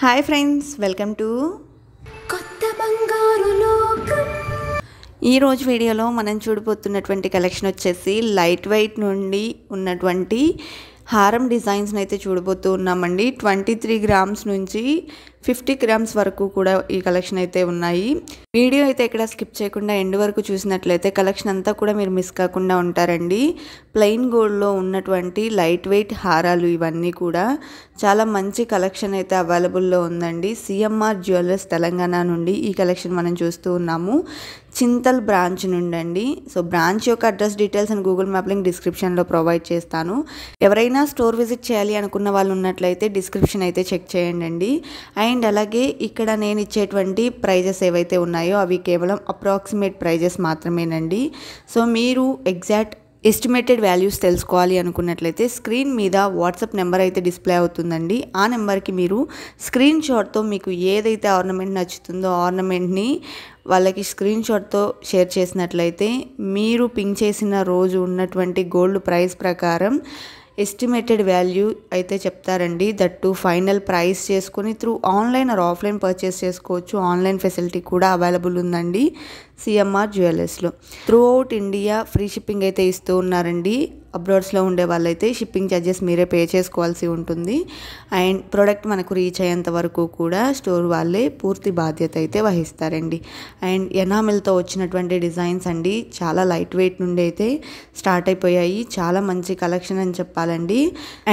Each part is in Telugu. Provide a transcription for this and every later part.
హాయ్ ఫ్రెండ్స్ వెల్కమ్ టు కొత్త బంగారు ఈరోజు వీడియోలో మనం చూడబోతున్నటువంటి కలెక్షన్ వచ్చేసి లైట్ వెయిట్ నుండి ఉన్నటువంటి హారం డిజైన్స్ని అయితే చూడబోతూ ఉన్నామండి ట్వంటీ త్రీ గ్రామ్స్ నుంచి ఫిఫ్టీ గ్రామ్స్ వరకు కూడా ఈ కలెక్షన్ అయితే ఉన్నాయి వీడియో అయితే ఇక్కడ స్కిప్ చేయకుండా ఎండ్ వరకు చూసినట్లయితే కలెక్షన్ అంతా కూడా మీరు మిస్ కాకుండా ఉంటారండి ప్లెయిన్ గోల్డ్లో ఉన్నటువంటి లైట్ వెయిట్ హారాలు ఇవన్నీ కూడా చాలా మంచి కలెక్షన్ అయితే అవైలబుల్లో ఉందండి సిఎంఆర్ జ్యువెలర్స్ తెలంగాణ నుండి ఈ కలెక్షన్ మనం చూస్తూ ఉన్నాము చింతల్ బ్రాంచ్ నుండి అండి సో బ్రాంచ్ యొక్క అడ్రస్ డీటెయిల్స్ అని గూగుల్ మ్యాప్ లింక్ డిస్క్రిప్షన్లో ప్రొవైడ్ చేస్తాను ఎవరైనా స్టోర్ విజిట్ చేయాలి అనుకున్న వాళ్ళు ఉన్నట్లయితే డిస్క్రిప్షన్ అయితే చెక్ చేయండి అండి అండ్ అలాగే ఇక్కడ నేను ఇచ్చేటువంటి ప్రైజెస్ ఏవైతే ఉన్నాయో అవి కేవలం అప్రాక్సిమేట్ ప్రైజెస్ మాత్రమేనండి సో మీరు ఎగ్జాక్ట్ ఎస్టిమేటెడ్ వాల్యూస్ తెలుసుకోవాలి అనుకున్నట్లయితే స్క్రీన్ మీద వాట్సాప్ నెంబర్ అయితే డిస్ప్లే అవుతుందండి ఆ నెంబర్కి మీరు స్క్రీన్ షాట్తో మీకు ఏదైతే ఆర్నమెంట్ నచ్చుతుందో ఆర్నమెంట్ని వాళ్ళకి స్క్రీన్ షాట్తో షేర్ చేసినట్లయితే మీరు పింక్ చేసిన రోజు ఉన్నటువంటి గోల్డ్ ప్రైస్ ప్రకారం ఎస్టిమేటెడ్ వాల్యూ అయితే చెప్తారండి దట్టు ఫైనల్ ప్రైస్ చేసుకుని through online or offline purchase చేసుకోవచ్చు ఆన్లైన్ ఫెసిలిటీ కూడా అవైలబుల్ ఉందండి సిఎంఆర్ జ్యువెలర్స్లో throughout India free shipping అయితే ఇస్తూ ఉన్నారండి అబ్రాడ్స్లో ఉండే వాళ్ళైతే షిప్పింగ్ ఛార్జెస్ మీరే పే చేసుకోవాల్సి ఉంటుంది అండ్ ప్రోడక్ట్ మనకు రీచ్ అయ్యేంత వరకు కూడా స్టోర్ వాళ్ళే పూర్తి బాధ్యత అయితే వహిస్తారండి అండ్ ఎనామిల్తో వచ్చినటువంటి డిజైన్స్ అండి చాలా లైట్ వెయిట్ నుండి అయితే స్టార్ట్ అయిపోయాయి చాలా మంచి కలెక్షన్ అని చెప్పాలండి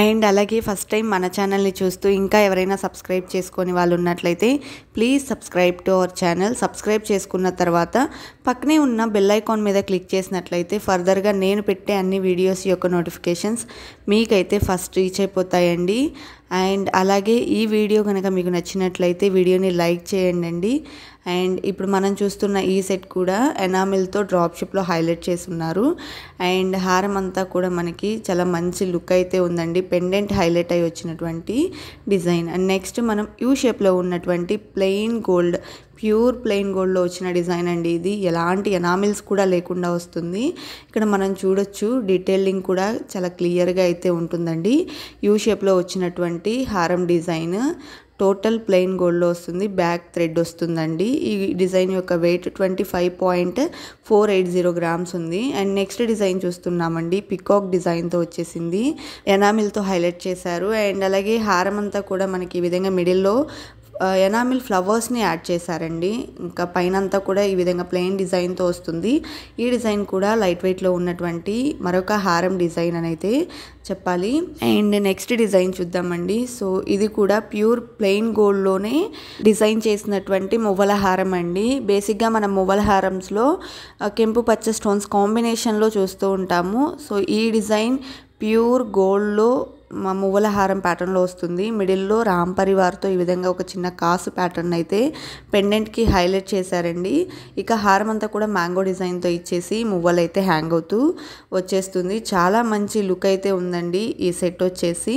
అండ్ అలాగే ఫస్ట్ టైం మన ఛానల్ని చూస్తూ ఇంకా ఎవరైనా సబ్స్క్రైబ్ చేసుకొని వాళ్ళు ఉన్నట్లయితే please subscribe to our channel subscribe చేసుకున్న తర్వాత పక్కనే ఉన్న బెల్ ఐకాన్ మీద క్లిక్ చేసినట్లయితే ఫర్దర్గా నేను పెట్టే అన్ని వీడియోస్ యొక్క నోటిఫికేషన్స్ మీకైతే ఫస్ట్ రీచ్ అయిపోతాయండి అండ్ అలాగే ఈ వీడియో కనుక మీకు నచ్చినట్లయితే వీడియోని లైక్ చేయండి అండ్ ఇప్పుడు మనం చూస్తున్న ఈ సెట్ కూడా ఎనామిల్తో డ్రాప్ షిప్లో హైలైట్ చేసి ఉన్నారు అండ్ హారం అంతా కూడా మనకి చాలా మంచి లుక్ అయితే ఉందండి పెండెంట్ హైలైట్ అయి వచ్చినటువంటి డిజైన్ అండ్ నెక్స్ట్ మనం యూ షేప్లో ఉన్నటువంటి ప్లెయిన్ గోల్డ్ ప్యూర్ ప్లెయిన్ గోల్డ్లో వచ్చిన డిజైన్ అండి ఇది ఎలాంటి ఎనామిల్స్ కూడా లేకుండా వస్తుంది ఇక్కడ మనం చూడొచ్చు డీటెయిలింగ్ కూడా చాలా క్లియర్గా అయితే ఉంటుందండి యూ షేప్లో వచ్చినటువంటి హారం డిజైన్ టోటల్ ప్లెయిన్ గోల్డ్లో వస్తుంది బ్యాక్ థ్రెడ్ వస్తుందండి ఈ డిజైన్ యొక్క weight twenty five point four eight zero grams ఉంది అండ్ నెక్స్ట్ డిజైన్ చూస్తున్నామండి పికాక్ డిజైన్తో వచ్చేసింది ఎనామిల్తో హైలైట్ చేశారు అండ్ అలాగే హారం అంతా కూడా మనకి ఈ విధంగా మిడిల్లో ఎనామిల్ ఫ్లవర్స్ని యాడ్ చేశారండి ఇంకా పైన అంతా కూడా ఈ విధంగా ప్లెయిన్ డిజైన్తో వస్తుంది ఈ డిజైన్ కూడా లైట్ వెయిట్లో ఉన్నటువంటి మరొక హారం డిజైన్ అని అయితే చెప్పాలి అండ్ నెక్స్ట్ డిజైన్ చూద్దామండి సో ఇది కూడా ప్యూర్ ప్లెయిన్ గోల్డ్లోనే డిజైన్ చేసినటువంటి మువ్వల హారం అండి బేసిక్గా మనం మువ్వల హారమ్స్లో కెంపు పచ్చ స్టోన్స్ కాంబినేషన్లో చూస్తూ ఉంటాము సో ఈ డిజైన్ ప్యూర్ గోల్డ్లో మా మువ్వల హారం ప్యాటర్న్లో వస్తుంది మిడిల్లో రామ్ పరివార్తో ఈ విధంగా ఒక చిన్న కాసు ప్యాటర్న్ అయితే పెండెంట్కి హైలైట్ చేశారండి ఇక హారం అంతా కూడా మ్యాంగో డిజైన్తో ఇచ్చేసి మువ్వలైతే హ్యాంగ్ అవుతూ వచ్చేస్తుంది చాలా మంచి లుక్ అయితే ఉందండి ఈ సెట్ వచ్చేసి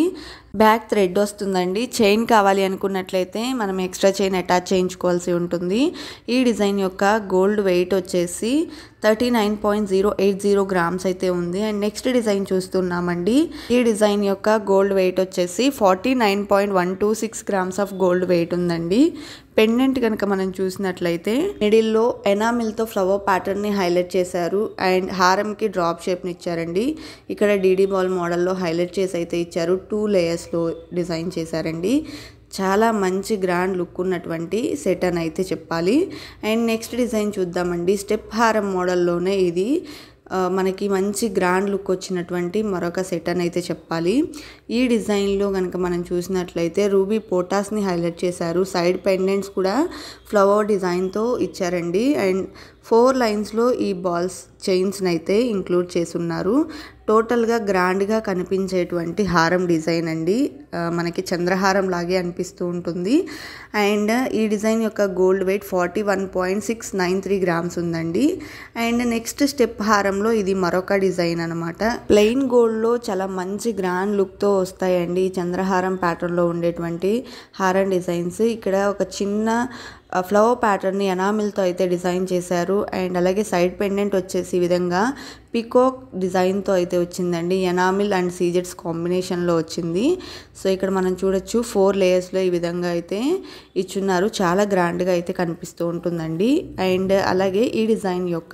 బ్యాక్ థ్రెడ్ వస్తుందండి చైన్ కావాలి అనుకున్నట్లయితే మనం ఎక్స్ట్రా చైన్ అటాచ్ చేయించుకోవాల్సి ఉంటుంది ఈ డిజైన్ యొక్క గోల్డ్ వెయిట్ వచ్చేసి thirty nine point zero eight zero grams అయితే ఉంది అండ్ నెక్స్ట్ డిజైన్ చూస్తున్నామండి ఈ డిజైన్ యొక్క గోల్డ్ వెయిట్ వచ్చేసి forty nine point one two six grams of gold weight ఉందండి పెండెంట్ కనుక మనం చూసినట్లయితే మిడిల్లో ఎనామిల్తో ఫ్లవర్ ప్యాటర్న్ని హైలైట్ చేశారు అండ్ హారంకి డ్రాప్ షేప్ని ఇచ్చారండి ఇక్కడ డీడీ బాల్ మోడల్లో హైలైట్ చేసి అయితే ఇచ్చారు టూ లేయర్స్లో డిజైన్ చేశారండి చాలా మంచి గ్రాండ్ లుక్ ఉన్నటువంటి సెట్ అని అయితే చెప్పాలి అండ్ నెక్స్ట్ డిజైన్ చూద్దామండి స్టెప్ హారం మోడల్లోనే ఇది మనకి మంచి గ్రాండ్ లుక్ వచ్చినటువంటి మరొక సెట్ అని అయితే చెప్పాలి ఈ డిజైన్లో కనుక మనం చూసినట్లయితే రూబీ పోటాస్ని హైలైట్ చేశారు సైడ్ పెండెంట్స్ కూడా ఫ్లవర్ డిజైన్తో ఇచ్చారండి అండ్ ఫోర్ లైన్స్లో ఈ బాల్స్ చైన్స్ని అయితే ఇంక్లూడ్ చేసున్నారు టోటల్గా గ్రాండ్గా కనిపించేటువంటి హారం డిజైన్ అండి మనకి చంద్రహారం లాగే అనిపిస్తూ ఉంటుంది అండ్ ఈ డిజైన్ యొక్క gold weight forty one point six nine three grams ఉందండి అండ్ నెక్స్ట్ స్టెప్ హారంలో ఇది మరొక డిజైన్ అనమాట ప్లెయిన్ గోల్డ్లో చాలా మంచి గ్రాండ్ లుక్తో వస్తాయండి చంద్రహారం ప్యాటర్న్లో ఉండేటువంటి హారం డిజైన్స్ ఇక్కడ ఒక చిన్న ఫ్లవర్ ప్యాటర్న్ని ఎనామిల్తో అయితే డిజైన్ చేశారు అండ్ అలాగే సైడ్ పెండెంట్ వచ్చేసి విధంగా పికోక్ డిజైన్తో అయితే వచ్చిందండి ఎనామిల్ అండ్ సీజెట్స్ కాంబినేషన్లో వచ్చింది సో ఇక్కడ మనం చూడొచ్చు ఫోర్ లేయర్స్లో ఈ విధంగా అయితే ఇచ్చున్నారు చాలా గ్రాండ్గా అయితే కనిపిస్తూ ఉంటుందండి అండ్ అలాగే ఈ డిజైన్ యొక్క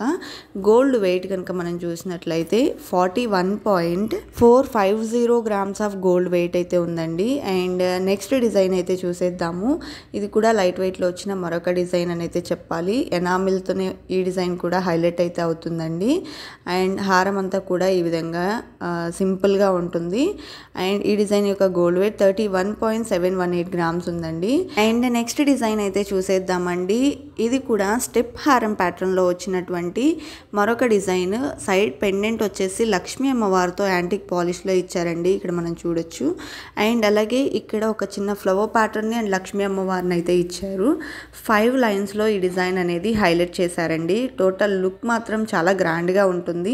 గోల్డ్ వెయిట్ కనుక మనం చూసినట్లయితే forty one point four five zero grams of gold weight అయితే ఉందండి అండ్ నెక్స్ట్ డిజైన్ అయితే చూసేద్దాము ఇది కూడా లైట్ వెయిట్లో వచ్చిన మరొక డిజైన్ అని అయితే చెప్పాలి ఎనామిల్తోనే ఈ డిజైన్ కూడా హైలైట్ అయితే అవుతుందండి అండ్ అండ్ హారం అంతా కూడా ఈ విధంగా సింపుల్గా ఉంటుంది అండ్ ఈ డిజైన్ యొక్క gold weight thirty one point seven one eight grams ఉందండి అండ్ నెక్స్ట్ డిజైన్ అయితే చూసేద్దామండి ఇది కూడా స్టెప్ హారం ప్యాటర్న్లో వచ్చినటువంటి మరొక డిజైన్ సైడ్ పెండెంట్ వచ్చేసి లక్ష్మీ అమ్మవారితో యాంటిక్ పాలిష్లో ఇచ్చారండి ఇక్కడ మనం చూడొచ్చు అండ్ అలాగే ఇక్కడ ఒక చిన్న ఫ్లవర్ ప్యాటర్న్ని అండ్ లక్ష్మీ అమ్మవారిని అయితే ఇచ్చారు ఫైవ్ లైన్స్లో ఈ డిజైన్ అనేది హైలైట్ చేశారండి టోటల్ లుక్ మాత్రం చాలా గ్రాండ్గా ఉంటుంది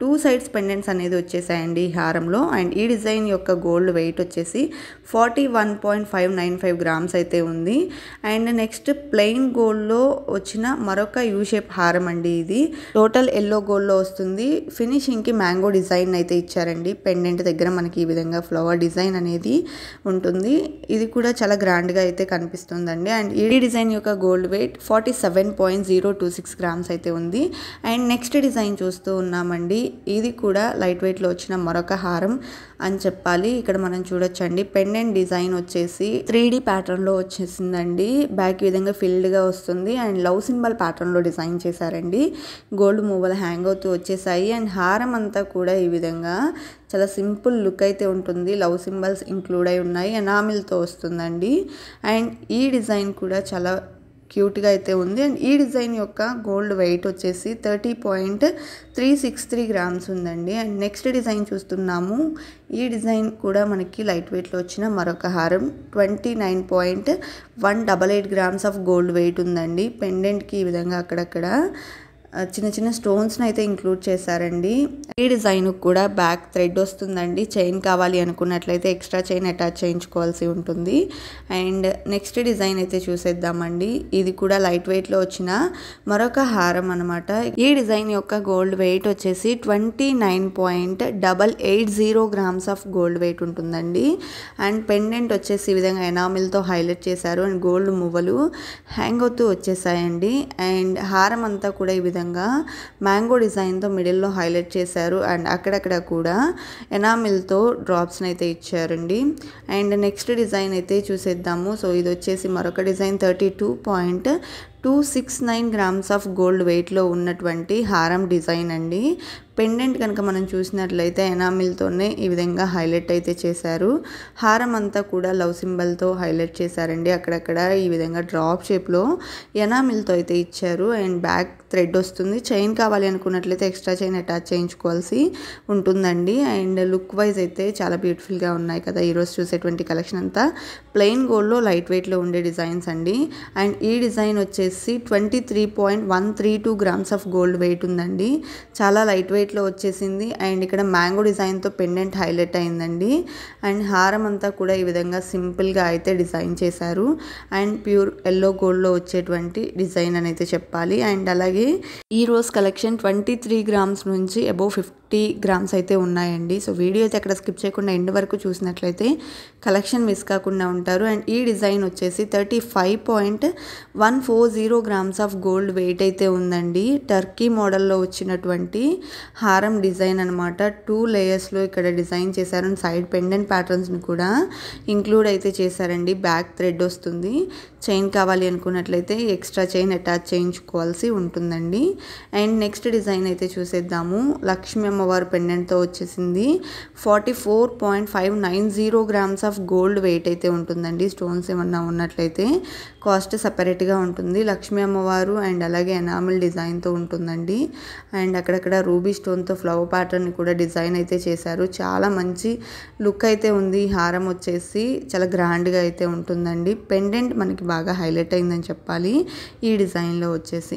టూ సైడ్స్ పెండెంట్స్ అనేది వచ్చేసాయండి ఈ హారంలో అండ్ ఈ డిజైన్ యొక్క గోల్డ్ వెయిట్ వచ్చేసి forty one point five nine five grams అయితే ఉంది అండ్ నెక్స్ట్ ప్లెయిన్ గోల్డ్లో వచ్చిన మరొక యూ షేప్ హారం అండి ఇది టోటల్ ఎల్లో గోల్డ్లో వస్తుంది ఫినిషింగ్కి మ్యాంగో డిజైన్ అయితే ఇచ్చారండి పెండెంట్ దగ్గర మనకి ఈ విధంగా ఫ్లవర్ డిజైన్ అనేది ఉంటుంది ఇది కూడా చాలా గ్రాండ్గా అయితే కనిపిస్తుందండి అండ్ ఈ డిజైన్ యొక్క gold weight forty seven point zero two six grams అయితే ఉంది అండ్ నెక్స్ట్ డిజైన్ చూస్తూ ఉన్నామండి ఇది కూడా లైట్ వెయిట్లో వచ్చిన మరొక హారం అని చెప్పాలి ఇక్కడ మనం చూడొచ్చండి పెండెంట్ డిజైన్ వచ్చేసి త్రీ డి ప్యాటర్న్లో వచ్చేసిందండి బ్యాక్ విధంగా ఫిల్డ్గా వస్తుంది అండ్ లవ్ సింబల్ ప్యాటర్న్లో డిజైన్ చేశారండి గోల్డ్ మూవల్ హ్యాంగ్ అవుతూ వచ్చేసాయి అండ్ హారం అంతా కూడా ఈ విధంగా చాలా సింపుల్ లుక్ అయితే ఉంటుంది లవ్ సింబల్స్ ఇంక్లూడ్ అయి ఉన్నాయి ఎనామిల్తో వస్తుందండి అండ్ ఈ డిజైన్ కూడా చాలా క్యూట్గా అయితే ఉంది అండ్ ఈ డిజైన్ యొక్క గోల్డ్ వెయిట్ వచ్చేసి thirty point three six three grams ఉందండి అండ్ నెక్స్ట్ డిజైన్ చూస్తున్నాము ఈ డిజైన్ కూడా మనకి లైట్ వెయిట్లో వచ్చిన మరొక హారం twenty nine point one double eight grams of gold weight ఉందండి పెండెంట్కి ఈ విధంగా అక్కడక్కడ చిన్న చిన్న స్టోన్స్ని అయితే ఇంక్లూడ్ చేశారండి ఈ డిజైన్కి కూడా బ్యాక్ థ్రెడ్ వస్తుందండి చైన్ కావాలి అనుకున్నట్లయితే ఎక్స్ట్రా చైన్ అటాచ్ చేయించుకోవాల్సి ఉంటుంది అండ్ నెక్స్ట్ డిజైన్ అయితే చూసేద్దామండి ఇది కూడా లైట్ వెయిట్లో వచ్చిన మరొక హారం అనమాట ఈ డిజైన్ యొక్క గోల్డ్ వెయిట్ వచ్చేసి twenty nine point double eight zero grams of gold weight ఉంటుందండి అండ్ పెండెంట్ వచ్చేసి ఈ విధంగా ఎనామిల్తో హైలైట్ చేశారు అండ్ గోల్డ్ మువ్వలు హ్యాంగ్ అవుతూ వచ్చేసాయండి అండ్ హారం అంతా కూడా ఈ విధంగా మ్యాంగో డిజైన్తో మిడిల్లో హైలైట్ చేశారు అండ్ అక్కడక్కడ కూడా ఎనామిల్తో డ్రాప్స్ని అయితే ఇచ్చారండి అండ్ నెక్స్ట్ డిజైన్ అయితే చూసేద్దాము సో ఇది వచ్చేసి మరొక design thirty two point two six nine grams of gold వెయిట్లో ఉన్నటువంటి హారం డిజైన్ అండి పెండెంట్ కనుక మనం చూసినట్లయితే ఎనామిల్తోనే ఈ విధంగా హైలైట్ అయితే చేశారు హారం అంతా కూడా లవ్ సింబల్తో హైలైట్ చేశారండి అక్కడక్కడ ఈ విధంగా డ్రాప్ షేప్లో ఎనామిల్తో అయితే ఇచ్చారు అండ్ బ్యాక్ థ్రెడ్ వస్తుంది చైన్ కావాలి అనుకున్నట్లయితే ఎక్స్ట్రా చైన్ అటాచ్ చేయించుకోవాల్సి ఉంటుందండి అండ్ లుక్ వైజ్ అయితే చాలా బ్యూటిఫుల్గా ఉన్నాయి కదా ఈరోజు చూసేటువంటి కలెక్షన్ అంతా ప్లెయిన్ గోల్డ్లో లైట్ వెయిట్లో ఉండే డిజైన్స్ అండి అండ్ ఈ డిజైన్ వచ్చేసి twenty three point one three two grams of gold weight ఉందండి చాలా లైట్ వెయిట్ లో వచ్చేసింది అండ్ ఇక్కడ మ్యాంగో డిజైన్తో పెండెంట్ హైలైట్ అయిందండి అండ్ హారం అంతా కూడా ఈ విధంగా సింపుల్గా అయితే డిజైన్ చేశారు అండ్ ప్యూర్ ఎల్లో గోల్డ్లో వచ్చేటువంటి డిజైన్ అని అయితే చెప్పాలి అండ్ అలాగే ఈ రోజు కలెక్షన్ ట్వంటీ త్రీ గ్రామ్స్ నుంచి అబౌవ్ ఫిఫ్టీ ఫిఫ్టీ గ్రామ్స్ అయితే ఉన్నాయండి సో వీడియో అయితే ఎక్కడ స్కిప్ చేయకుండా ఎండ్ వరకు చూసినట్లయితే కలెక్షన్ మిస్ కాకుండా ఉంటారు అండ్ ఈ డిజైన్ వచ్చేసి thirty five point one four zero grams of gold weight అయితే ఉందండి టర్కీ మోడల్లో వచ్చినటువంటి హారం డిజైన్ అనమాట టూ లేయర్స్లో ఇక్కడ డిజైన్ చేశారు అండ్ సైడ్ పెండెంట్ ప్యాటర్న్స్ని కూడా ఇంక్లూడ్ అయితే చేశారండి బ్యాక్ థ్రెడ్ వస్తుంది చైన్ కావాలి అనుకున్నట్లయితే ఎక్స్ట్రా చైన్ అటాచ్ చేయించుకోవాల్సి ఉంటుందండి అండ్ నెక్స్ట్ డిజైన్ అయితే చూసేద్దాము లక్ష్మీ అమ్మవారు పెండెంట్తో వచ్చేసింది forty four point five nine zero grams of gold weight అయితే ఉంటుందండి స్టోన్స్ ఏమన్నా ఉన్నట్లయితే కాస్ట్ సపరేట్గా ఉంటుంది లక్ష్మీ అమ్మవారు అండ్ అలాగే ఎనామిల్ డిజైన్తో ఉంటుందండి అండ్ అక్కడక్కడ రూబీ స్టోన్తో ఫ్లవర్ ప్యాటర్న్ కూడా డిజైన్ అయితే చేశారు చాలా మంచి లుక్ అయితే ఉంది హారం వచ్చేసి చాలా గ్రాండ్గా అయితే ఉంటుందండి పెండెంట్ మనకి బాగా హైలైట్ అయిందని చెప్పాలి ఈ డిజైన్లో వచ్చేసి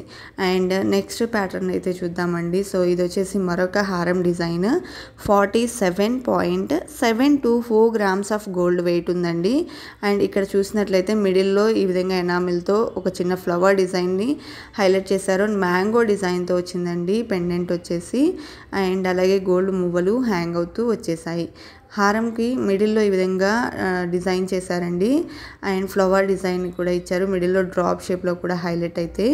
అండ్ నెక్స్ట్ ప్యాటర్న్ అయితే చూద్దామండి సో ఇది వచ్చేసి మరొక హారం హారం design forty seven point seven two four grams of gold weight ఉందండి అండ్ ఇక్కడ చూసినట్లయితే మిడిల్లో ఈ విధంగా ఎనామిల్తో ఒక చిన్న ఫ్లవర్ డిజైన్ని హైలైట్ చేశారు మ్యాంగో డిజైన్తో వచ్చిందండి పెండెంట్ వచ్చేసి అండ్ అలాగే గోల్డ్ మువ్వలు హ్యాంగ్ అవుతూ వచ్చేసాయి హారంకి మిడిల్లో ఈ విధంగా డిజైన్ చేశారండి అండ్ ఫ్లవర్ డిజైన్ కూడా ఇచ్చారు మిడిల్లో డ్రాప్ షేప్లో కూడా హైలైట్ అయితే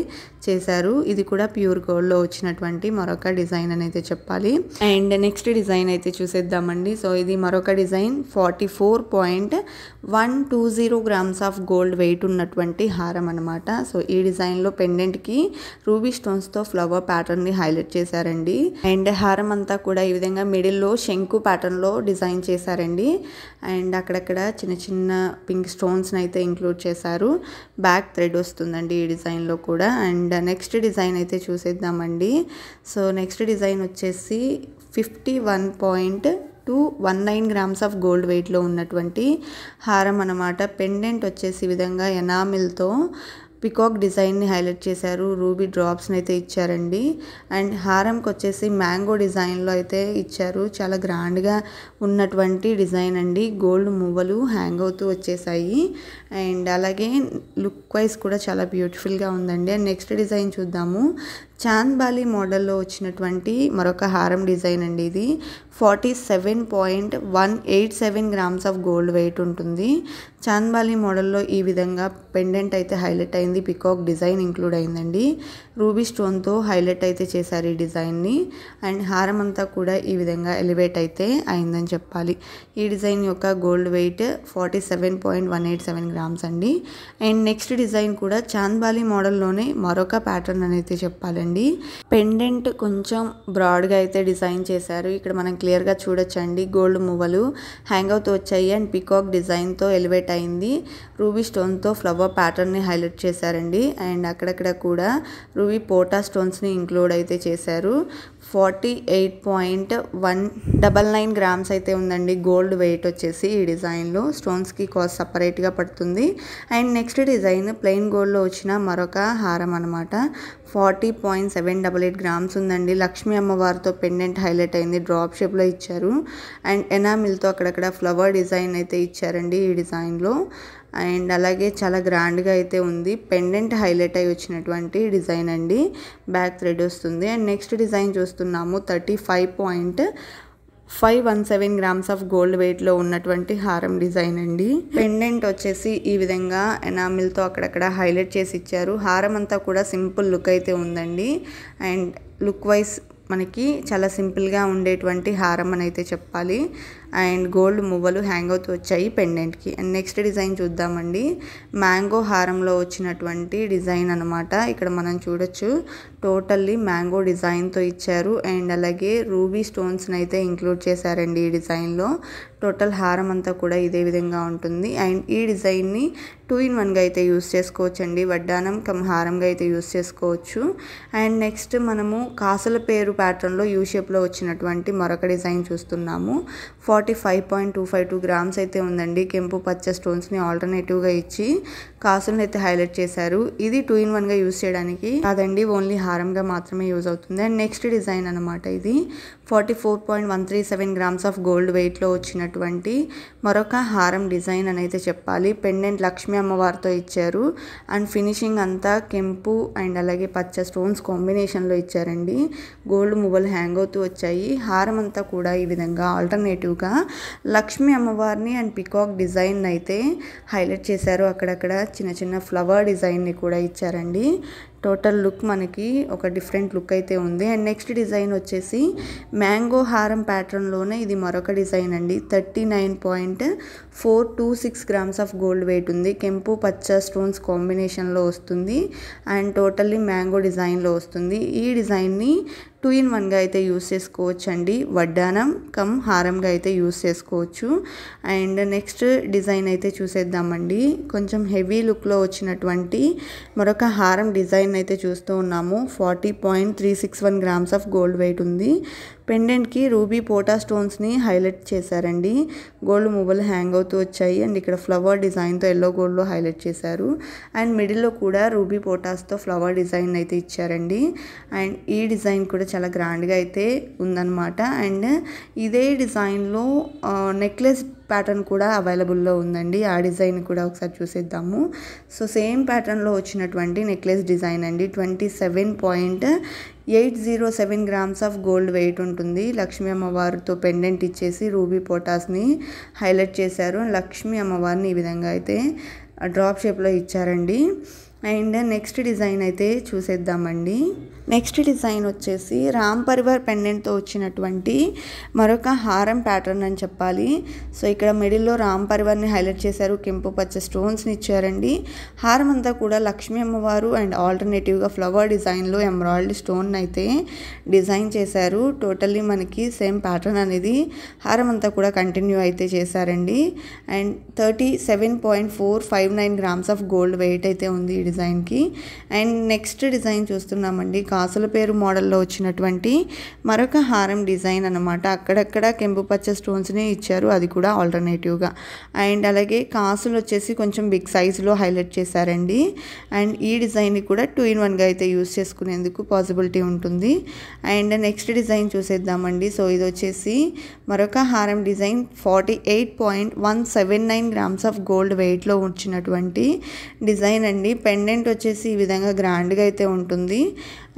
చేశారు ఇది కూడా ప్యూర్ గోల్డ్లో వచ్చినటువంటి మరొక డిజైన్ అని అయితే చెప్పాలి అండ్ నెక్స్ట్ డిజైన్ అయితే చూసేద్దామండి సో ఇది మరొక design forty four point one two zero grams of gold weight ఉన్నటువంటి హారం అనమాట సో ఈ డిజైన్లో పెండెంట్కి రూబీ స్టోన్స్తో ఫ్లవర్ ప్యాటర్న్ని హైలైట్ చేశారండి అండ్ హారం అంతా కూడా ఈ విధంగా మిడిల్లో శంకు ప్యాటర్న్లో డిజైన్ చేశారండి అండ్ అక్కడక్కడ చిన్న చిన్న పింక్ స్టోన్స్ని అయితే ఇంక్లూడ్ చేశారు బ్యాక్ థ్రెడ్ వస్తుందండి ఈ డిజైన్లో కూడా అండ్ నెక్స్ట్ డిజైన్ అయితే చూసేద్దామండి సో నెక్స్ట్ డిజైన్ వచ్చేసి fifty one point one nine grams of gold వెయిట్లో ఉన్నటువంటి హారం అనమాట పెండెంట్ వచ్చేసి విధంగా ఎనామిల్తో పికాక్ డిజైన్ని హైలైట్ చేశారు రూబీ డ్రాప్స్ని అయితే ఇచ్చారండి అండ్ హారంకి వచ్చేసి మ్యాంగో డిజైన్లో అయితే ఇచ్చారు చాలా గ్రాండ్గా ఉన్నటువంటి డిజైన్ అండి గోల్డ్ మువ్వలు హ్యాంగ్ అవుతూ వచ్చేసాయి అండ్ అలాగే లుక్ వైజ్ కూడా చాలా బ్యూటిఫుల్గా ఉందండి అండ్ నెక్స్ట్ డిజైన్ చూద్దాము చాంద్ బాలీ మోడల్లో వచ్చినటువంటి మరొక హారం డిజైన్ అండి ఇది forty seven point one eight seven grams of gold weight ఉంటుంది చాంద్బాలి మోడల్లో ఈ విధంగా పెండెంట్ అయితే హైలైట్ అయింది పికాక్ డిజైన్ ఇంక్లూడ్ అయిందండి రూబీ స్టోన్తో హైలైట్ అయితే చేశారు ఈ డిజైన్ని అండ్ హారం అంతా కూడా ఈ విధంగా ఎలివేట్ అయితే అయిందని చెప్పాలి ఈ డిజైన్ యొక్క gold weight forty seven point one eight seven grams అండి అండ్ నెక్స్ట్ డిజైన్ కూడా చాంద్బాలి మోడల్లోనే మరొక ప్యాటర్న్ అనేది చెప్పాలండి చూడండి పెండెంట్ కొంచెం బ్రాడ్గా అయితే డిజైన్ చేశారు ఇక్కడ మనం క్లియర్గా చూడొచ్చండి గోల్డ్ మువ్వలు హ్యాంగ్ అవుతూ వచ్చాయి అండ్ పికాక్ డిజైన్తో ఎలివేట్ అయింది రూబీ స్టోన్తో ఫ్లవర్ ప్యాటర్న్ని హైలైట్ చేశారండి అండ్ అక్కడక్కడ కూడా రూబీ పోటా స్టోన్స్ని ఇంక్లూడ్ అయితే చేశారు forty eight point one double nine grams అయితే ఉందండి గోల్డ్ వెయిట్ వచ్చేసి ఈ డిజైన్లో స్టోన్స్కి కాస్ట్ సపరేట్గా పడుతుంది అండ్ నెక్స్ట్ డిజైన్ ప్లెయిన్ గోల్డ్లో వచ్చిన మరొక హారం అనమాట forty point seven double eight grams ఉందండి లక్ష్మీ అమ్మవారితో పెండెంట్ హైలైట్ అయింది డ్రాప్ షేప్లో ఇచ్చారు అండ్ ఎనామిల్తో అక్కడక్కడ ఫ్లవర్ డిజైన్ అయితే ఇచ్చారండి ఈ డిజైన్లో అండ్ అలాగే చాలా గ్రాండ్గా అయితే ఉంది పెండెంట్ హైలైట్ అయి వచ్చినటువంటి డిజైన్ అండి బ్యాక్ థ్రెడ్ వస్తుంది అండ్ నెక్స్ట్ డిజైన్ చూస్తున్నాము thirty five point five one seven grams of gold వెయిట్లో ఉన్నటువంటి హారం డిజైన్ అండి పెండెంట్ వచ్చేసి ఈ విధంగా ఎనామిల్తో అక్కడక్కడ హైలైట్ చేసి ఇచ్చారు హారం అంతా కూడా సింపుల్ లుక్ అయితే ఉందండి అండ్ లుక్ వైజ్ మనకి చాలా సింపుల్గా ఉండేటువంటి హారం అని అయితే చెప్పాలి అండ్ గోల్డ్ మువ్వలు హ్యాంగ్ అవుతూ వచ్చాయి పెండెంట్కి అండ్ నెక్స్ట్ డిజైన్ చూద్దామండి మ్యాంగో హారంలో వచ్చినటువంటి డిజైన్ అనమాట ఇక్కడ మనం చూడొచ్చు టోటల్లీ మ్యాంగో డిజైన్తో ఇచ్చారు అండ్ అలాగే రూబీ స్టోన్స్ని అయితే ఇంక్లూడ్ చేశారండి ఈ డిజైన్లో టోటల్ హారం అంతా కూడా ఇదే విధంగా ఉంటుంది అండ్ ఈ డిజైన్ని టూ ఇన్ వన్గా అయితే యూస్ చేసుకోవచ్చు అండి వడ్డానం కమ్ హారంగా అయితే యూస్ చేసుకోవచ్చు అండ్ నెక్స్ట్ మనము కాసుల పేరు ప్యాటర్న్లో యూ షేప్లో వచ్చినటువంటి మరొక డిజైన్ చూస్తున్నాము forty five point two five two grams అయితే ఉందండి కెంపు పచ్చ స్టోన్స్ని ఆల్టర్నేటివ్గా ఇచ్చి కాసులను అయితే హైలైట్ చేశారు ఇది టూ ఇన్ వన్గా యూస్ చేయడానికి కాదండి ఓన్లీ హారంగా మాత్రమే యూజ్ అవుతుంది అండ్ నెక్స్ట్ డిజైన్ అనమాట ఇది forty four point one three seven grams of gold వెయిట్లో వచ్చిన చేసినటువంటి మరొక హారం డిజైన్ అని అయితే చెప్పాలి పెండెంట్ లక్ష్మీ అమ్మవారితో ఇచ్చారు అండ్ ఫినిషింగ్ అంతా కెంపు అండ్ అలాగే పచ్చ స్టోన్స్ కాంబినేషన్లో ఇచ్చారండి గోల్డ్ మువ్వలు హ్యాంగ్ అవుతూ వచ్చాయి హారం అంతా కూడా ఈ విధంగా ఆల్టర్నేటివ్గా లక్ష్మీ అమ్మవారిని అండ్ పికాక్ డిజైన్ అయితే హైలైట్ చేశారు అక్కడక్కడ చిన్న చిన్న ఫ్లవర్ డిజైన్ని కూడా ఇచ్చారండి టోటల్ లుక్ మనకి ఒక డిఫరెంట్ లుక్ అయితే ఉంది అండ్ నెక్స్ట్ డిజైన్ వచ్చేసి మ్యాంగో హారం ప్యాటర్న్లోనే ఇది మరొక డిజైన్ అండి thirty nine point four two six grams of gold weight ఉంది కెంపు పచ్చ స్టోన్స్ కాంబినేషన్లో వస్తుంది అండ్ టోటల్లీ మ్యాంగో డిజైన్లో వస్తుంది ఈ డిజైన్ని టూ ఇన్ వన్గా అయితే యూస్ చేసుకోవచ్చు అండి వడ్డానం కమ్ హారంగా అయితే యూస్ చేసుకోవచ్చు అండ్ నెక్స్ట్ డిజైన్ అయితే చూసేద్దామండి కొంచెం హెవీ లుక్లో వచ్చినటువంటి మరొక హారం డిజైన్ అయితే చూస్తూ ఉన్నాము forty point three six one grams of gold weight ఉంది పెండెంట్కి రూబీ పోటా స్టోన్స్ని హైలైట్ చేశారండి గోల్డ్ మొబైల్ హ్యాంగ్ అవుతూ వచ్చాయి అండ్ ఇక్కడ ఫ్లవర్ డిజైన్తో ఎల్లో గోల్డ్లో హైలైట్ చేశారు అండ్ మిడిల్లో కూడా రూబీ పోటాస్తో ఫ్లవర్ డిజైన్ అయితే ఇచ్చారండి అండ్ ఈ డిజైన్ కూడా చాలా గ్రాండ్గా అయితే ఉందన్నమాట అండ్ ఇదే డిజైన్లో నెక్లెస్ ప్యాటర్న్ కూడా అవైలబుల్లో ఉందండి ఆ డిజైన్ కూడా ఒకసారి చూసేద్దాము సో సేమ్ ప్యాటర్న్లో వచ్చినటువంటి నెక్లెస్ డిజైన్ అండి twenty seven point eight zero seven grams of gold weight ఉంటుంది లక్ష్మీ అమ్మవారితో పెండెంట్ ఇచ్చేసి రూబీ పోటాస్ని హైలైట్ చేశారు లక్ష్మీ అమ్మవారిని ఈ విధంగా అయితే డ్రాప్ షేప్లో ఇచ్చారండి అండ్ నెక్స్ట్ డిజైన్ అయితే చూసేద్దామండి నెక్స్ట్ డిజైన్ వచ్చేసి రామ్ పరివార్ పెండెంట్తో వచ్చినటువంటి మరొక హారం ప్యాటర్న్ అని చెప్పాలి సో ఇక్కడ మిడిల్లో రామ్ పరివార్ని హైలైట్ చేశారు కెంపు పచ్చ స్టోన్స్ని ఇచ్చారండి హారం అంతా కూడా లక్ష్మీ అమ్మవారు అండ్ ఆల్టర్నేటివ్గా ఫ్లవర్ డిజైన్లో ఎమరాల్డ్ స్టోన్ అయితే డిజైన్ చేశారు టోటల్లీ మనకి సేమ్ ప్యాటర్న్ అనేది హారం అంతా కూడా కంటిన్యూ అయితే చేశారండి and thirty seven point four five nine grams of gold weight అయితే ఉంది ఈ డిజైన్కి అండ్ నెక్స్ట్ డిజైన్ చూస్తున్నామండి కాసుల పేరు మోడల్లో వచ్చినటువంటి మరొక హారం డిజైన్ అనమాట అక్కడక్కడ కెంపు పచ్చ స్టోన్స్ని ఇచ్చారు అది కూడా ఆల్టర్నేటివ్గా అండ్ అలాగే కాసులు వచ్చేసి కొంచెం బిగ్ సైజులో హైలైట్ చేశారండి అండ్ ఈ డిజైన్ని కూడా టూ ఇన్ వన్గా అయితే యూస్ చేసుకునేందుకు పాసిబిలిటీ ఉంటుంది అండ్ నెక్స్ట్ డిజైన్ చూసేద్దామండి సో ఇది వచ్చేసి మరొక హారం design forty eight point one seven nine grams of gold వెయిట్లో వచ్చినటువంటి డిజైన్ అండి పెండెంట్ వచ్చేసి ఈ విధంగా గ్రాండ్గా అయితే ఉంటుంది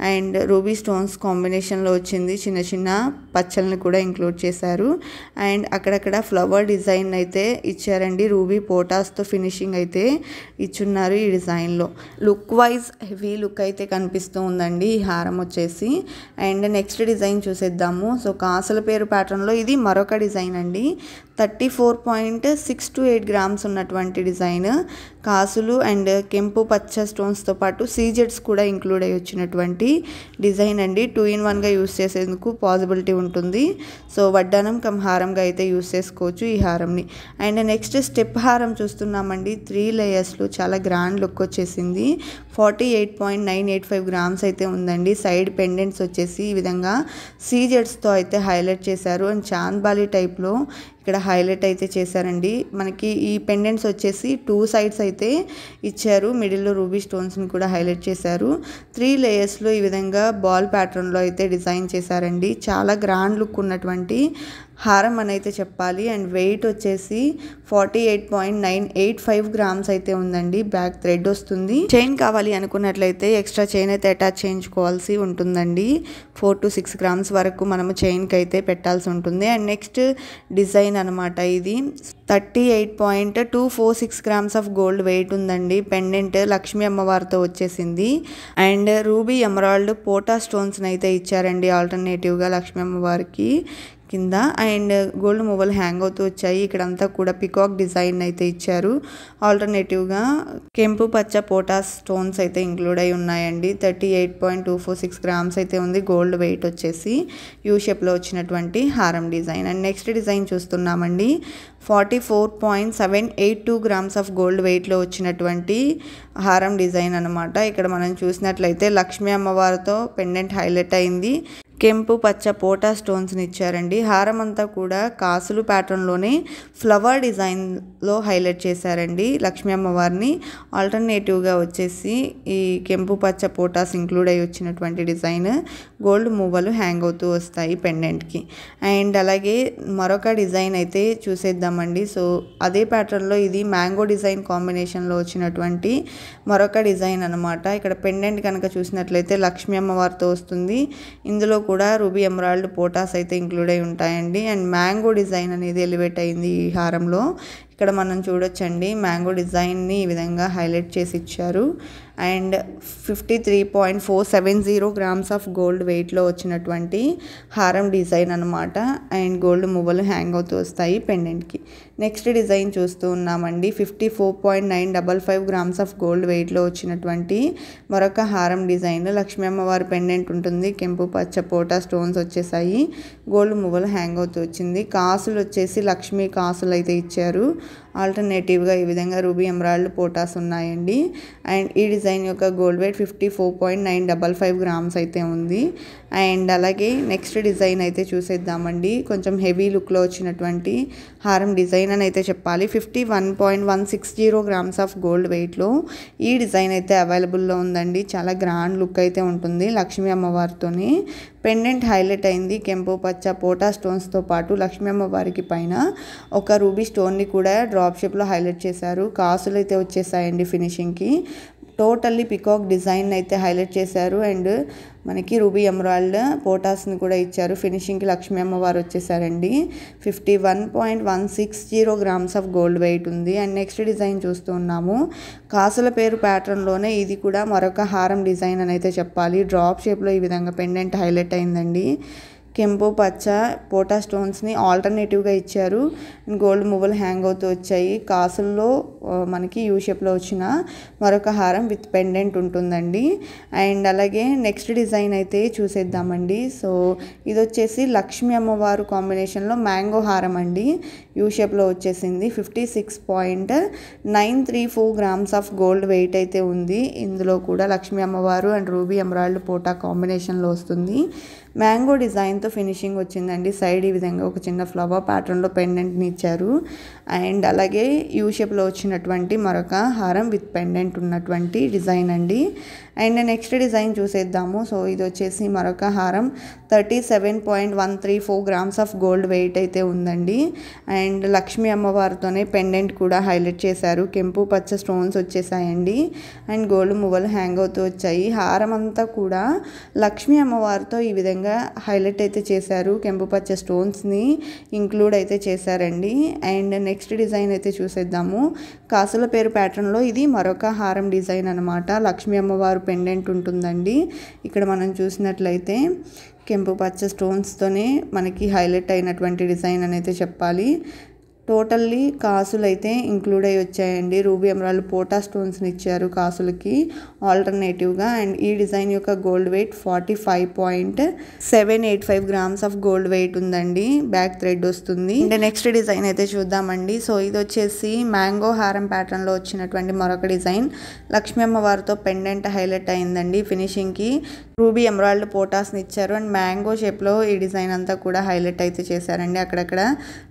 అండ్ రూబీ స్టోన్స్ కాంబినేషన్లో వచ్చింది చిన్న చిన్న పచ్చల్ని కూడా ఇంక్లూడ్ చేశారు అండ్ అక్కడక్కడ ఫ్లవర్ డిజైన్ అయితే ఇచ్చారండి రూబీ పోటాస్తో ఫినిషింగ్ అయితే ఇచ్చున్నారు ఈ డిజైన్లో లుక్ వైజ్ హెవీ లుక్ అయితే కనిపిస్తూ ఉందండి ఈ హారం వచ్చేసి అండ్ నెక్స్ట్ డిజైన్ చూసేద్దాము సో కాసల పేరు ప్యాటర్న్లో ఇది మరొక డిజైన్ అండి thirty four point six two eight grams ఉన్నటువంటి డిజైన్ కాసులు అండ్ కెంపు పచ్చ స్టోన్స్తో పాటు సీజెట్స్ కూడా ఇంక్లూడ్ అయ్యి వచ్చినటువంటి డిజైన్ అండి టూ ఇన్ వన్గా యూస్ చేసేందుకు పాసిబిలిటీ ఉంటుంది సో వడ్డానం కమ్ హారంగా అయితే యూస్ చేసుకోవచ్చు ఈ హారంని అండ్ నెక్స్ట్ స్టెప్ హారం చూస్తున్నామండి త్రీ లేయర్స్లో చాలా గ్రాండ్ లుక్ వచ్చేసింది forty eight point nine eight five grams అయితే ఉందండి సైడ్ పెండెంట్స్ వచ్చేసి ఈ విధంగా సీజెట్స్తో అయితే హైలైట్ చేశారు అండ్ చాంద్బాలి టైప్లో ఇక్కడ హైలైట్ అయితే చేశారండి మనకి ఈ పెండెంట్స్ వచ్చేసి టూ సైడ్స్ అయితే ఇచ్చారు మిడిల్లో రూబీ స్టోన్స్ని కూడా హైలైట్ చేశారు త్రీ లేయర్స్లో ఈ విధంగా బాల్ ప్యాటర్న్లో అయితే డిజైన్ చేశారండి చాలా గ్రాండ్ లుక్ ఉన్నటువంటి హారం అని అయితే చెప్పాలి అండ్ వెయిట్ వచ్చేసి forty eight point nine eight five grams అయితే ఉందండి బ్యాక్ థ్రెడ్ వస్తుంది చైన్ కావాలి అనుకున్నట్లయితే ఎక్స్ట్రా చైన్ అయితే అటాచ్ చేయించుకోవాల్సి ఉంటుందండి ఫోర్ టు సిక్స్ గ్రామ్స్ వరకు మనము చైన్కి అయితే పెట్టాల్సి ఉంటుంది అండ్ నెక్స్ట్ డిజైన్ అనమాట ఇది thirty eight point two four six grams of gold weight ఉందండి పెండెంట్ లక్ష్మీ అమ్మవారితో వచ్చేసింది అండ్ రూబీ ఎమరాల్డ్ పోటా స్టోన్స్ని అయితే ఇచ్చారండి ఆల్టర్నేటివ్గా లక్ష్మీ అమ్మవారికి కింద అండ్ గోల్డ్ మొబైల్ హ్యాంగ్ అవుతూ వచ్చాయి ఇక్కడ అంతా కూడా పికాక్ డిజైన్ అయితే ఇచ్చారు ఆల్టర్నేటివ్గా కెంపు పచ్చ పోటా స్టోన్స్ అయితే ఇంక్లూడ్ అయి ఉన్నాయండి thirty eight point two four six grams అయితే ఉంది గోల్డ్ వెయిట్ వచ్చేసి యూ షేప్లో వచ్చినటువంటి హారం డిజైన్ అండ్ నెక్స్ట్ డిజైన్ చూస్తున్నామండి forty four point seven eight two grams of gold వెయిట్లో వచ్చినటువంటి హారం డిజైన్ అనమాట ఇక్కడ మనం చూసినట్లయితే లక్ష్మీ అమ్మవారితో పెండెంట్ హైలైట్ అయింది కెంపు పచ్చ పోటా స్టోన్స్ని ఇచ్చారండి హారం అంతా కూడా కాసులు ప్యాటర్న్లోనే ఫ్లవర్ డిజైన్లో హైలైట్ చేశారండి లక్ష్మీ అమ్మవారిని ఆల్టర్నేటివ్గా వచ్చేసి ఈ కెంపు పచ్చ పోటాస్ ఇంక్లూడ్ అయ్యి వచ్చినటువంటి డిజైన్ గోల్డ్ మూవలు హ్యాంగ్ అవుతూ వస్తాయి పెండెంట్కి అండ్ అలాగే మరొక డిజైన్ అయితే చూసేద్దామండి సో అదే ప్యాటర్న్లో ఇది మ్యాంగో డిజైన్ కాంబినేషన్లో వచ్చినటువంటి మరొక డిజైన్ అనమాట ఇక్కడ పెండెంట్ కనుక చూసినట్లయితే లక్ష్మీ అమ్మవారితో వస్తుంది ఇందులో కూడా రూబీ ఎమరాల్డ్ పోటాస్ అయితే ఇంక్లూడ్ అయి ఉంటాయండి అండ్ మ్యాంగో డిజైన్ అనేది ఎలివేట్ అయింది ఈ హారంలో ఇక్కడ మనం చూడొచ్చండి మ్యాంగో డిజైన్ని ఈ విధంగా హైలైట్ చేసి ఇచ్చారు and fifty three point four seven zero grams of gold వెయిట్లో వచ్చినటువంటి హారం డిజైన్ అనమాట అండ్ గోల్డ్ మువ్వలు హ్యాంగ్ అవుతూ వస్తాయి పెండెంట్కి నెక్స్ట్ డిజైన్ చూస్తూ ఉన్నామండి fifty four point nine double five grams of gold వెయిట్లో వచ్చినటువంటి మరొక హారం డిజైన్ లక్ష్మీ అమ్మవారి పెండెంట్ ఉంటుంది కెంపు పచ్చ పోటా స్టోన్స్ వచ్చేసాయి గోల్డ్ మువ్వలు హ్యాంగ్ అవుతూ వచ్చింది కాసులు వచ్చేసి లక్ష్మీ కాసులు అయితే ఇచ్చారు ఆల్టర్నేటివ్గా ఈ విధంగా రూబీ ఎమరాల్డ్ పోటాస్ ఉన్నాయండి అండ్ ఈ డిజైన్ యొక్క gold weight fifty four point nine double five grams అయితే ఉంది అండ్ అలాగే నెక్స్ట్ డిజైన్ అయితే చూసేద్దామండి కొంచెం హెవీ లుక్లో వచ్చినటువంటి హారం డిజైన్ అని అయితే చెప్పాలి fifty one point one six zero grams of gold వెయిట్లో ఈ డిజైన్ అయితే అవైలబుల్లో ఉందండి చాలా గ్రాండ్ లుక్ అయితే ఉంటుంది లక్ష్మీ అమ్మవారితోని పెండెంట్ హైలైట్ అయింది కెంపు పచ్చ పోటా స్టోన్స్తో పాటు లక్ష్మీ వారికి పైన ఒక రూబీ స్టోన్ని కూడా డ్రాప్ షేప్లో హైలైట్ చేశారు కాసులు అయితే వచ్చేసాయండి ఫినిషింగ్కి టోటల్లీ పికాక్ డిజైన్ అయితే హైలైట్ చేశారు అండ్ మనకి రూబీ ఎమరాల్డ్ పోటాస్ని కూడా ఇచ్చారు ఫినిషింగ్కి లక్ష్మీ అమ్మవారు వచ్చేసారండి fifty one point one six zero grams of gold weight ఉంది అండ్ నెక్స్ట్ డిజైన్ చూస్తూ ఉన్నాము కాసుల పేరు ప్యాటర్న్లోనే ఇది కూడా మరొక హారం డిజైన్ అని అయితే చెప్పాలి డ్రాప్ షేప్లో ఈ విధంగా పెండెంట్ హైలైట్ అయిందండి కెంపు పచ్చ పోటా స్టోన్స్ని ఆల్టర్నేటివ్గా ఇచ్చారు గోల్డ్ మువ్వలు హ్యాంగ్ అవుతూ వచ్చాయి కాసుల్లో మనకి యూ షేప్లో వచ్చిన మరొక హారం విత్ పెండెంట్ ఉంటుందండి అండ్ అలాగే నెక్స్ట్ డిజైన్ అయితే చూసేద్దామండి సో ఇది వచ్చేసి లక్ష్మీ అమ్మవారు కాంబినేషన్లో మ్యాంగో హారం అండి యూ షేప్లో వచ్చేసింది fifty six point nine three four grams of gold weight అయితే ఉంది ఇందులో కూడా లక్ష్మీ అమ్మవారు అండ్ రూబీ ఎమరాల్డ్ పోటా కాంబినేషన్లో వస్తుంది మ్యాంగో డిజైన్తో ఫినిషింగ్ వచ్చిందండి సైడ్ ఈ విధంగా ఒక చిన్న ఫ్లవర్ ప్యాటర్న్లో పెండెంట్ని ఇచ్చారు అండ్ అలాగే యూ షేప్లో వచ్చినటువంటి మరొక హారం విత్ పెండెంట్ ఉన్నటువంటి డిజైన్ అండి అండ్ నెక్స్ట్ డిజైన్ చూసేద్దాము సో ఇది వచ్చేసి మరొక హారం thirty seven point one three four grams of gold weight అయితే ఉందండి అండ్ లక్ష్మీ అమ్మవారితోనే పెండెంట్ కూడా హైలైట్ చేశారు కెంపు పచ్చ స్టోన్స్ వచ్చేసాయండి అండ్ గోల్డ్ మువ్వలు హ్యాంగ్ అవుతూ వచ్చాయి హారం అంతా కూడా లక్ష్మీ అమ్మవారితో ఈ విధంగా హైలైట్ అయితే చేశారు కెంపు పచ్చ స్టోన్స్ని ఇంక్లూడ్ అయితే చేశారండి అండ్ నెక్స్ట్ డిజైన్ అయితే చూసేద్దాము కాసుల పేరు ప్యాటర్న్లో ఇది మరొక హారం డిజైన్ అనమాట లక్ష్మీ అమ్మవారు పెండెంట్ ఉంటుందండి ఇక్కడ మనం చూసినట్లయితే కెంపు పచ్చ స్టోన్స్తోనే మనకి హైలైట్ అయినటువంటి డిజైన్ అని అయితే చెప్పాలి టోటల్లీ కాసులు అయితే ఇంక్లూడ్ అయ్యి వచ్చాయండి రూబీ ఎమరాల్డ్ పోటా స్టోన్స్ని ఇచ్చారు కాసులకి ఆల్టర్నేటివ్గా అండ్ ఈ డిజైన్ యొక్క gold weight forty five point seven eight five grams of gold weight ఉందండి బ్యాక్ థ్రెడ్ వస్తుంది అండ్ నెక్స్ట్ డిజైన్ అయితే చూద్దామండి సో ఇది వచ్చేసి మ్యాంగో హారం ప్యాటర్న్లో వచ్చినటువంటి మరొక డిజైన్ లక్ష్మీ అమ్మవారితో పెండెంట్ హైలైట్ అయిందండి ఫినిషింగ్కి రూబీ ఎమరాల్డ్ పోటాస్ని ఇచ్చారు అండ్ మ్యాంగో షేప్లో ఈ డిజైన్ అంతా కూడా హైలైట్ అయితే చేశారండి అక్కడక్కడ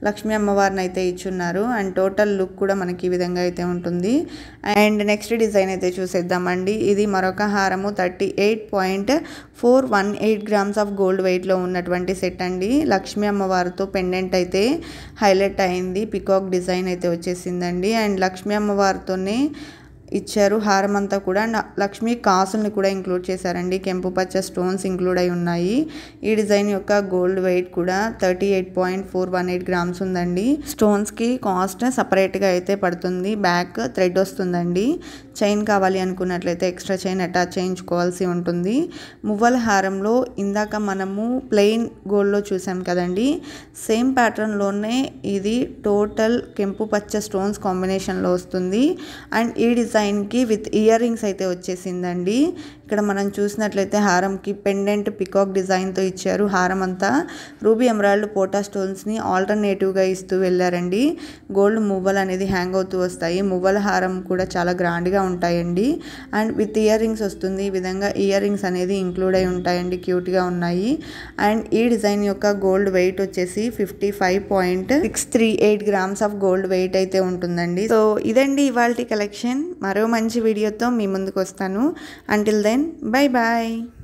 లక్ష్మీ అమ్మవారిని అయితే అయితే ఇచ్చున్నారు అండ్ టోటల్ లుక్ కూడా మనకి ఈ విధంగా అయితే ఉంటుంది అండ్ నెక్స్ట్ డిజైన్ అయితే చూసేద్దామండి ఇది మరొక హారము thirty eight point four one eight grams of gold వెయిట్లో ఉన్నటువంటి సెట్ అండి లక్ష్మీ అమ్మవారితో పెండెంట్ అయితే హైలైట్ అయింది పికాక్ డిజైన్ అయితే వచ్చేసిందండి అండ్ లక్ష్మీ అమ్మవారితోనే ఇచ్చారు హారం అంతా కూడా లక్ష్మీ కాసుల్ని కూడా ఇంక్లూడ్ చేశారండి కెంపు పచ్చ స్టోన్స్ ఇంక్లూడ్ అయి ఉన్నాయి ఈ డిజైన్ యొక్క గోల్డ్ వెయిట్ కూడా thirty eight point four one eight grams ఉందండి స్టోన్స్కి కాస్ట్ సపరేట్గా అయితే పడుతుంది బ్యాక్ థ్రెడ్ వస్తుందండి చైన్ కావాలి అనుకున్నట్లయితే ఎక్స్ట్రా చైన్ అటాచ్ చేయించుకోవాల్సి ఉంటుంది మువ్వల హారంలో ఇందాక మనము ప్లెయిన్ గోల్డ్లో చూసాం కదండి సేమ్ ప్యాటర్న్లోనే ఇది టోటల్ కెంపు పచ్చ స్టోన్స్ కాంబినేషన్లో వస్తుంది అండ్ ఈ డిజైన్ డిజైన్కి విత్ ఇయర్ రింగ్స్ అయితే వచ్చేసిందండి ఇక్కడ మనం చూసినట్లయితే హారంకి పెండెంట్ పికాక్ డిజైన్తో ఇచ్చారు హారం అంతా రూబీ ఎమరాల్డ్ పోటా స్టోన్స్ని ఆల్టర్నేటివ్గా ఇస్తూ వెళ్ళారండి గోల్డ్ మువ్వలు అనేది హ్యాంగ్ అవుతూ వస్తాయి మువ్వల హారం కూడా చాలా గ్రాండ్గా ఉంటాయండి అండ్ విత్ ఇయర్ రింగ్స్ వస్తుంది ఈ విధంగా ఇయర్ రింగ్స్ అనేది ఇంక్లూడ్ అయి ఉంటాయండి క్యూట్గా ఉన్నాయి అండ్ ఈ డిజైన్ యొక్క గోల్డ్ వెయిట్ వచ్చేసి fifty five point six three eight grams of gold weight అయితే ఉంటుందండి సో ఇదండి ఇవాళ కలెక్షన్ మరో మంచి వీడియోతో మీ ముందుకు వస్తాను until then then bye bye